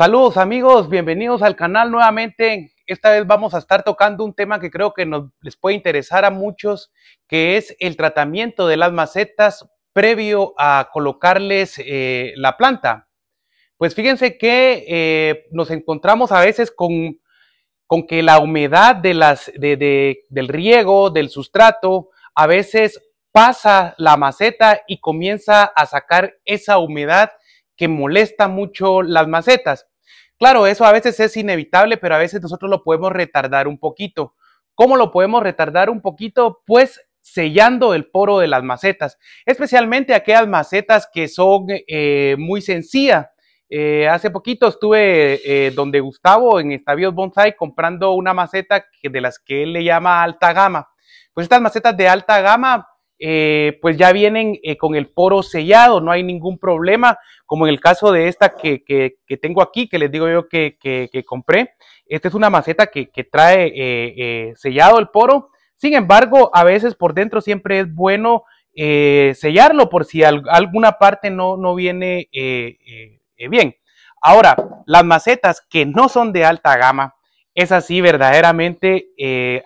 Saludos amigos, bienvenidos al canal nuevamente. Esta vez vamos a estar tocando un tema que creo que nos, les puede interesar a muchos, que es el tratamiento de las macetas previo a colocarles eh, la planta. Pues fíjense que eh, nos encontramos a veces con, que la humedad de las, del riego, del sustrato, a veces pasa la maceta y comienza a sacar esa humedad que molesta mucho las macetas. Claro, eso a veces es inevitable, pero a veces nosotros lo podemos retardar un poquito. ¿Cómo lo podemos retardar un poquito? Pues sellando el poro de las macetas, especialmente aquellas macetas que son eh, muy sencillas. Eh, hace poquito estuve eh, donde Gustavo en Estabios Bonsai comprando una maceta que, de las que él le llama alta gama. Pues estas macetas de alta gama eh, pues ya vienen eh, con el poro sellado, no hay ningún problema, como en el caso de esta que, tengo aquí, que les digo yo que, compré. Esta es una maceta que, trae eh, sellado el poro, sin embargo, a veces por dentro siempre es bueno sellarlo por si alguna parte no, no viene bien. Ahora, las macetas que no son de alta gama, es así verdaderamente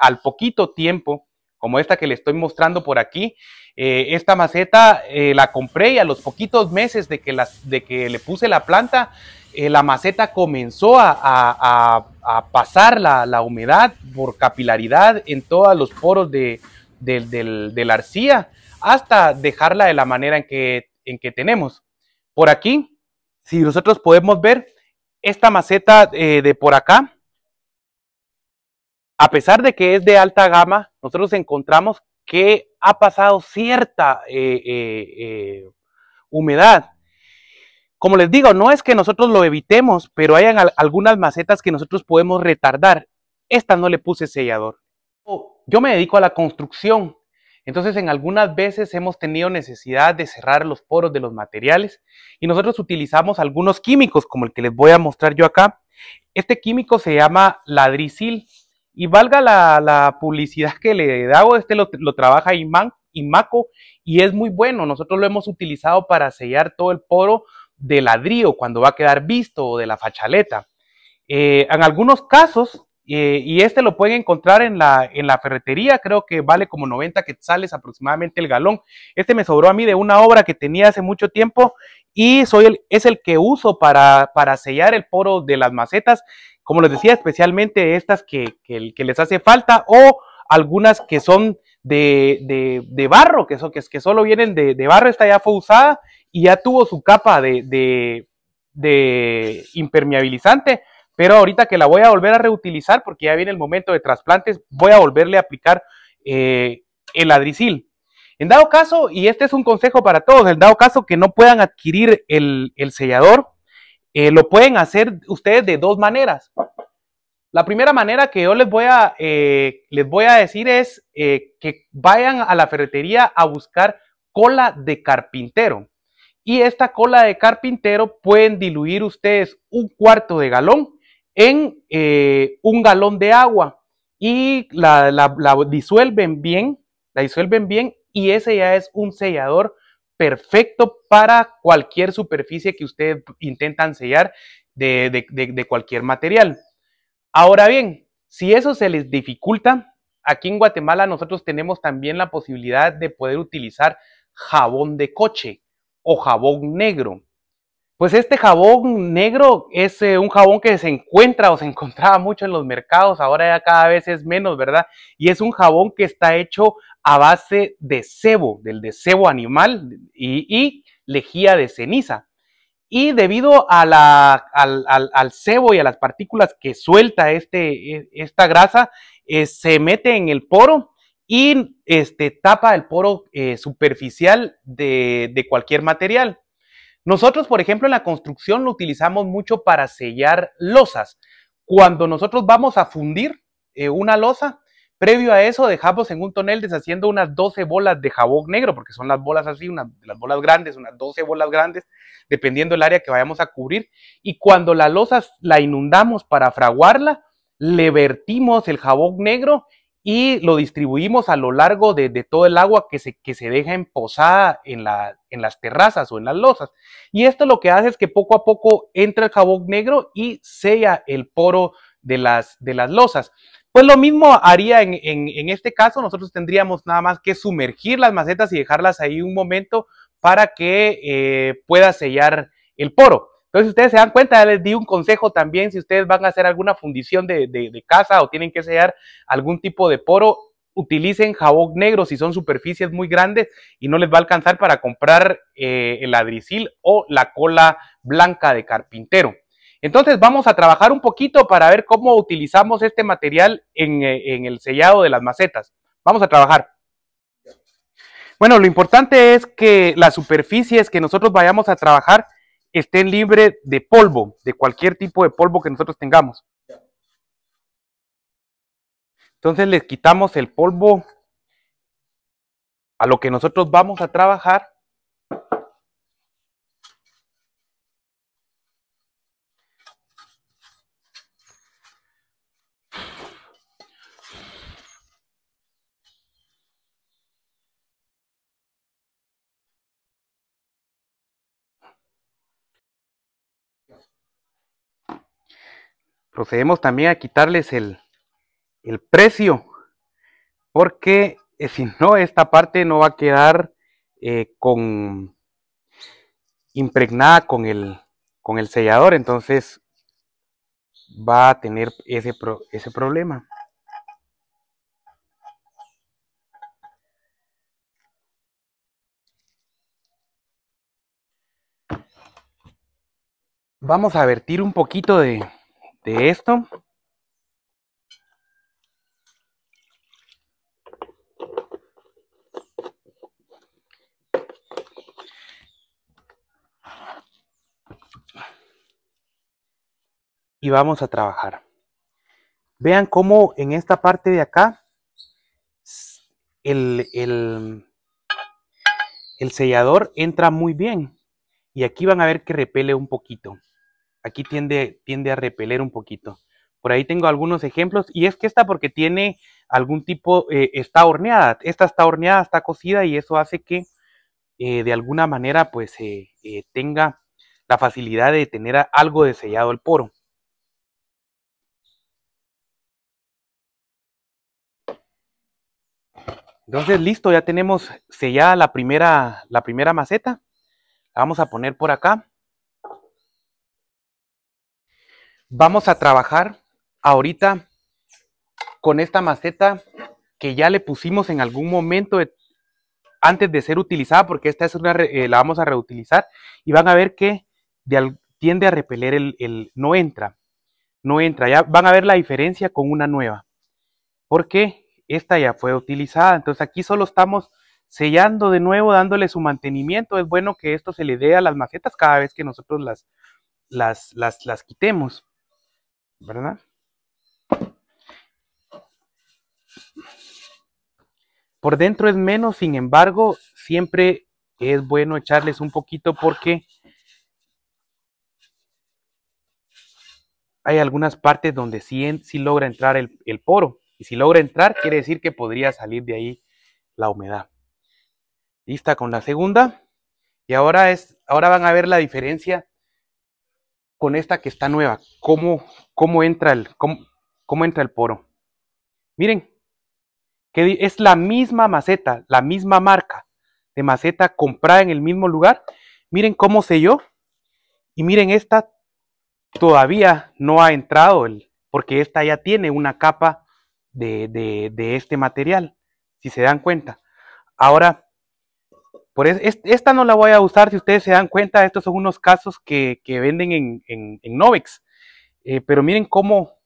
al poquito tiempo como esta que le estoy mostrando por aquí. Eh, esta maceta eh, la compré y a los poquitos meses de que, de que le puse la planta, eh, la maceta comenzó a, pasar la, humedad por capilaridad en todos los poros de, la arcilla hasta dejarla de la manera en que tenemos. Por aquí, si nosotros podemos ver, esta maceta de por acá a pesar de que es de alta gama, nosotros encontramos que ha pasado cierta eh, eh, eh, humedad. Como les digo, no es que nosotros lo evitemos, pero hay algunas macetas que nosotros podemos retardar. Esta no le puse sellador. Yo me dedico a la construcción, entonces en algunas veces hemos tenido necesidad de cerrar los poros de los materiales y nosotros utilizamos algunos químicos, como el que les voy a mostrar yo acá. Este químico se llama ladricil y valga la, publicidad que le dado, este lo, trabaja Imán, Imaco y es muy bueno. Nosotros lo hemos utilizado para sellar todo el poro de ladrillo cuando va a quedar visto o de la fachaleta. Eh, en algunos casos, eh, y este lo pueden encontrar en la, en la ferretería, creo que vale como 90 quetzales aproximadamente el galón. Este me sobró a mí de una obra que tenía hace mucho tiempo y soy el, es el que uso para, sellar el poro de las macetas, como les decía, especialmente estas que, les hace falta o algunas que son de, barro, que, que, solo vienen de, barro, esta ya fue usada y ya tuvo su capa de, de impermeabilizante, pero ahorita que la voy a volver a reutilizar porque ya viene el momento de trasplantes, voy a volverle a aplicar eh, el adrisil. En dado caso, y este es un consejo para todos, en dado caso que no puedan adquirir el, sellador, eh, lo pueden hacer ustedes de dos maneras. La primera manera que yo les voy a, eh, les voy a decir es eh, que vayan a la ferretería a buscar cola de carpintero. Y esta cola de carpintero pueden diluir ustedes un cuarto de galón en un galón de agua y la disuelven bien, la disuelven bien y ese ya es un sellador perfecto para cualquier superficie que ustedes intentan sellar de, de, cualquier material. Ahora bien, si eso se les dificulta, aquí en Guatemala nosotros tenemos también la posibilidad de poder utilizar jabón de coche o jabón negro. Pues este jabón negro es eh, un jabón que se encuentra o se encontraba mucho en los mercados, ahora ya cada vez es menos, ¿verdad? Y es un jabón que está hecho a base de cebo, del de cebo animal y, lejía de ceniza. Y debido a al, cebo y a las partículas que suelta este, e, esta grasa, eh, se mete en el poro y este, tapa el poro eh, superficial de cualquier material. Nosotros, por ejemplo, en la construcción lo utilizamos mucho para sellar losas. Cuando nosotros vamos a fundir eh, una losa, previo a eso dejamos en un tonel deshaciendo unas 12 bolas de jabón negro, porque son las bolas así, las bolas grandes, unas 12 bolas grandes, dependiendo del área que vayamos a cubrir. Y cuando la losa la inundamos para fraguarla, le vertimos el jabón negro y lo distribuimos a lo largo de, todo el agua que se, que se deja emposada en, la, en las terrazas o en las losas. Y esto lo que hace es que poco a poco entra el jabón negro y sella el poro de las, de las losas. Pues lo mismo haría en, este caso, nosotros tendríamos nada más que sumergir las macetas y dejarlas ahí un momento para que eh, pueda sellar el poro. Entonces, ustedes se dan cuenta, les di un consejo también, si ustedes van a hacer alguna fundición de, casa o tienen que sellar algún tipo de poro, utilicen jabón negro si son superficies muy grandes y no les va a alcanzar para comprar eh, el ladricil o la cola blanca de carpintero. Entonces vamos a trabajar un poquito para ver cómo utilizamos este material en, eh, en el sellado de las macetas. Vamos a trabajar. Bueno, lo importante es que las superficies que nosotros vayamos a trabajar estén libres de polvo, de cualquier tipo de polvo que nosotros tengamos. Entonces les quitamos el polvo a lo que nosotros vamos a trabajar procedemos también a quitarles el, precio, porque eh, si no, esta parte no va a quedar eh, con impregnada con el, con el sellador, entonces va a tener ese, ese problema. Vamos a vertir un poquito de, de esto. Y vamos a trabajar. Vean cómo en esta parte de acá, el, el sellador entra muy bien. Y aquí van a ver que repele un poquito aquí tiende, tiende a repeler un poquito. Por ahí tengo algunos ejemplos y es que esta porque tiene algún tipo, eh, está horneada, esta está horneada, está cocida y eso hace que eh, de alguna manera pues eh, tenga la facilidad de tener algo de sellado el poro. Entonces listo, ya tenemos sellada la primera, la primera maceta. La vamos a poner por acá. Vamos a trabajar ahorita con esta maceta que ya le pusimos en algún momento antes de ser utilizada, porque esta es una, eh, la vamos a reutilizar, y van a ver que tiende a repeler el, no entra, no entra, ya van a ver la diferencia con una nueva, porque esta ya fue utilizada, entonces aquí solo estamos sellando de nuevo, dándole su mantenimiento, es bueno que esto se le dé a las macetas cada vez que nosotros las, las, las quitemos. ¿verdad? Por dentro es menos, sin embargo, siempre es bueno echarles un poquito porque hay algunas partes donde sí, logra entrar el, poro. Y si logra entrar, quiere decir que podría salir de ahí la humedad. Lista con la segunda. Y ahora, es, ahora van a ver la diferencia con esta que está nueva. ¿Cómo, entra, el, entra el poro? Miren, que es la misma maceta, la misma marca de maceta comprada en el mismo lugar. Miren cómo selló. Y miren, esta todavía no ha entrado, el, porque esta ya tiene una capa de, de este material, si se dan cuenta. Ahora, por esta no la voy a usar, si ustedes se dan cuenta, estos son unos casos que, venden en, Novex. Eh, pero miren cómo,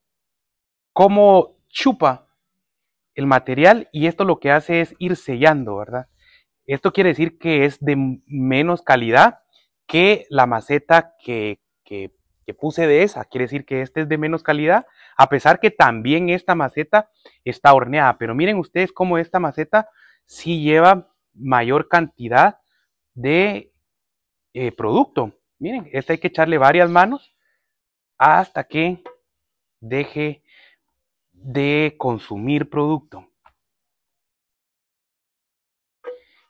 cómo chupa el material y esto lo que hace es ir sellando, ¿verdad? Esto quiere decir que es de menos calidad que la maceta que, que, puse de esa. Quiere decir que este es de menos calidad, a pesar que también esta maceta está horneada. Pero miren ustedes cómo esta maceta sí lleva mayor cantidad de eh, producto. Miren, este hay que echarle varias manos hasta que deje de consumir producto.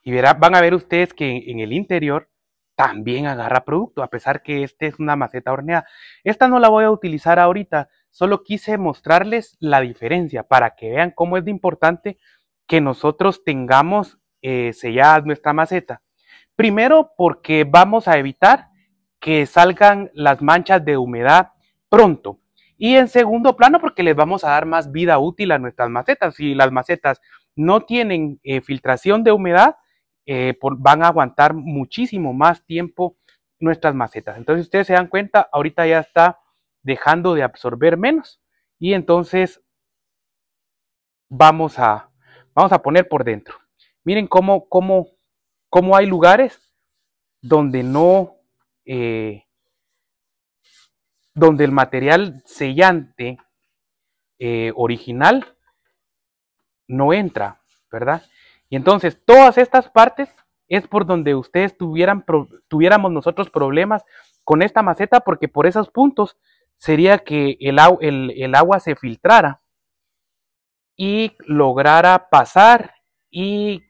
Y verá, van a ver ustedes que en, el interior también agarra producto, a pesar que este es una maceta horneada. Esta no la voy a utilizar ahorita, solo quise mostrarles la diferencia para que vean cómo es de importante que nosotros tengamos eh, selladas nuestra maceta. Primero porque vamos a evitar que salgan las manchas de humedad pronto. Y en segundo plano porque les vamos a dar más vida útil a nuestras macetas. Si las macetas no tienen eh, filtración de humedad, eh, van a aguantar muchísimo más tiempo nuestras macetas. Entonces ustedes se dan cuenta, ahorita ya está dejando de absorber menos y entonces vamos a, vamos a poner por dentro. Miren cómo, hay lugares donde no, eh, donde el material sellante eh, original no entra, ¿verdad? Y entonces todas estas partes es por donde ustedes tuvieran, tuviéramos nosotros problemas con esta maceta, porque por esos puntos sería que el, el agua se filtrara y lograra pasar y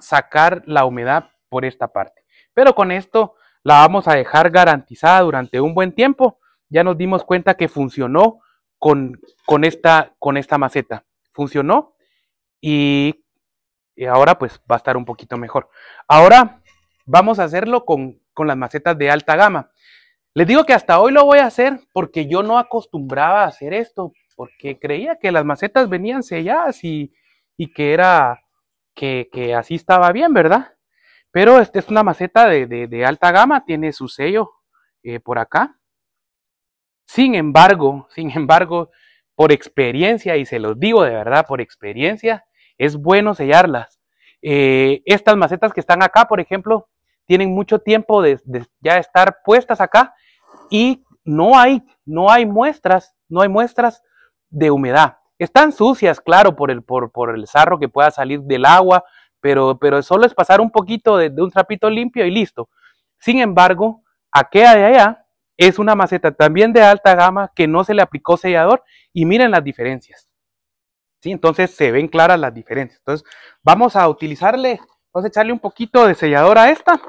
sacar la humedad por esta parte. Pero con esto la vamos a dejar garantizada durante un buen tiempo. Ya nos dimos cuenta que funcionó con, con, esta, con esta maceta. Funcionó y, ahora pues va a estar un poquito mejor. Ahora vamos a hacerlo con, las macetas de alta gama. Les digo que hasta hoy lo voy a hacer porque yo no acostumbraba a hacer esto, porque creía que las macetas venían selladas y, y que era que, así estaba bien, ¿verdad? Pero esta es una maceta de, alta gama, tiene su sello eh, por acá. Sin embargo, sin embargo, por experiencia, y se los digo de verdad, por experiencia, es bueno sellarlas. Eh, estas macetas que están acá, por ejemplo, tienen mucho tiempo de, de, ya estar puestas acá y no hay, no hay muestras, no hay muestras de humedad. Están sucias, claro, por el, por, el sarro que pueda salir del agua, pero, pero solo es pasar un poquito de, un trapito limpio y listo. Sin embargo, aquella de allá es una maceta también de alta gama que no se le aplicó sellador y miren las diferencias. ¿Sí? Entonces se ven claras las diferencias. Entonces vamos a utilizarle, vamos a echarle un poquito de sellador a esta.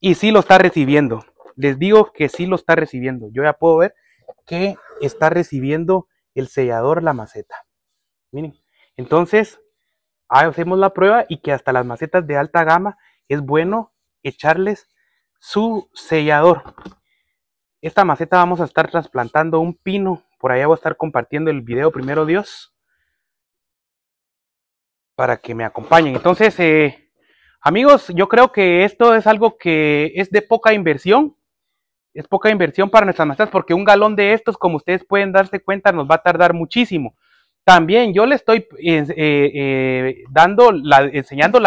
Y sí lo está recibiendo. Les digo que sí lo está recibiendo. Yo ya puedo ver que está recibiendo el sellador la maceta. Miren, entonces hacemos la prueba y que hasta las macetas de alta gama es bueno echarles su sellador. Esta maceta vamos a estar trasplantando un pino. Por allá voy a estar compartiendo el video primero Dios. Para que me acompañen. Entonces, eh, amigos, yo creo que esto es algo que es de poca inversión es poca inversión para nuestras maestras porque un galón de estos, como ustedes pueden darse cuenta, nos va a tardar muchísimo. También yo le estoy eh, eh, la, enseñando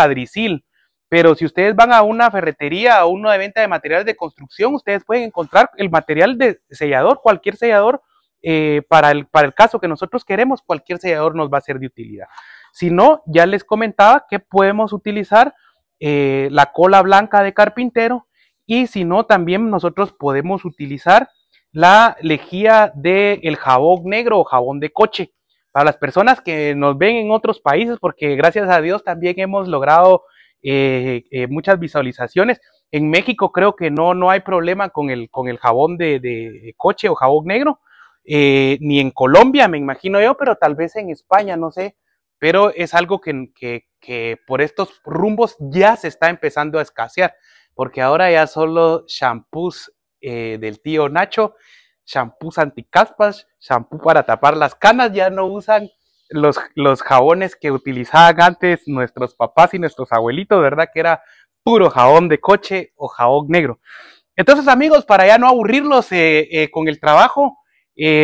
pero si ustedes van a una ferretería o uno de venta de materiales de construcción, ustedes pueden encontrar el material de sellador, cualquier sellador, eh, para, el, para el caso que nosotros queremos, cualquier sellador nos va a ser de utilidad. Si no, ya les comentaba que podemos utilizar la cola blanca de carpintero, y si no, también nosotros podemos utilizar la lejía del jabón negro o jabón de coche. Para las personas que nos ven en otros países, porque gracias a Dios también hemos logrado eh, eh, muchas visualizaciones. En México creo que no, no hay problema con el, con el jabón de, coche o jabón negro, eh, ni en Colombia, me imagino yo, pero tal vez en España, no sé. Pero es algo que, que por estos rumbos ya se está empezando a escasear porque ahora ya solo champús eh, del tío Nacho, shampoos anticaspas, champú para tapar las canas, ya no usan los, jabones que utilizaban antes nuestros papás y nuestros abuelitos, ¿verdad? Que era puro jabón de coche o jabón negro. Entonces amigos, para ya no aburrirlos eh, eh, con el trabajo,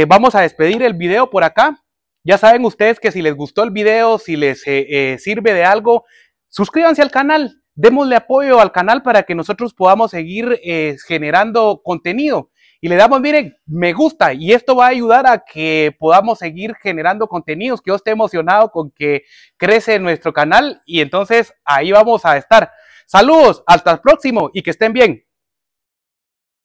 vamos a despedir el video por acá. Ya saben ustedes que si les gustó el video, si les sirve de algo, suscríbanse al canal, démosle apoyo al canal para que nosotros podamos seguir eh, generando contenido. Y le damos, miren, me gusta y esto va a ayudar a que podamos seguir generando contenidos, que yo esté emocionado con que crece nuestro canal y entonces ahí vamos a estar. Saludos, hasta el próximo y que estén bien.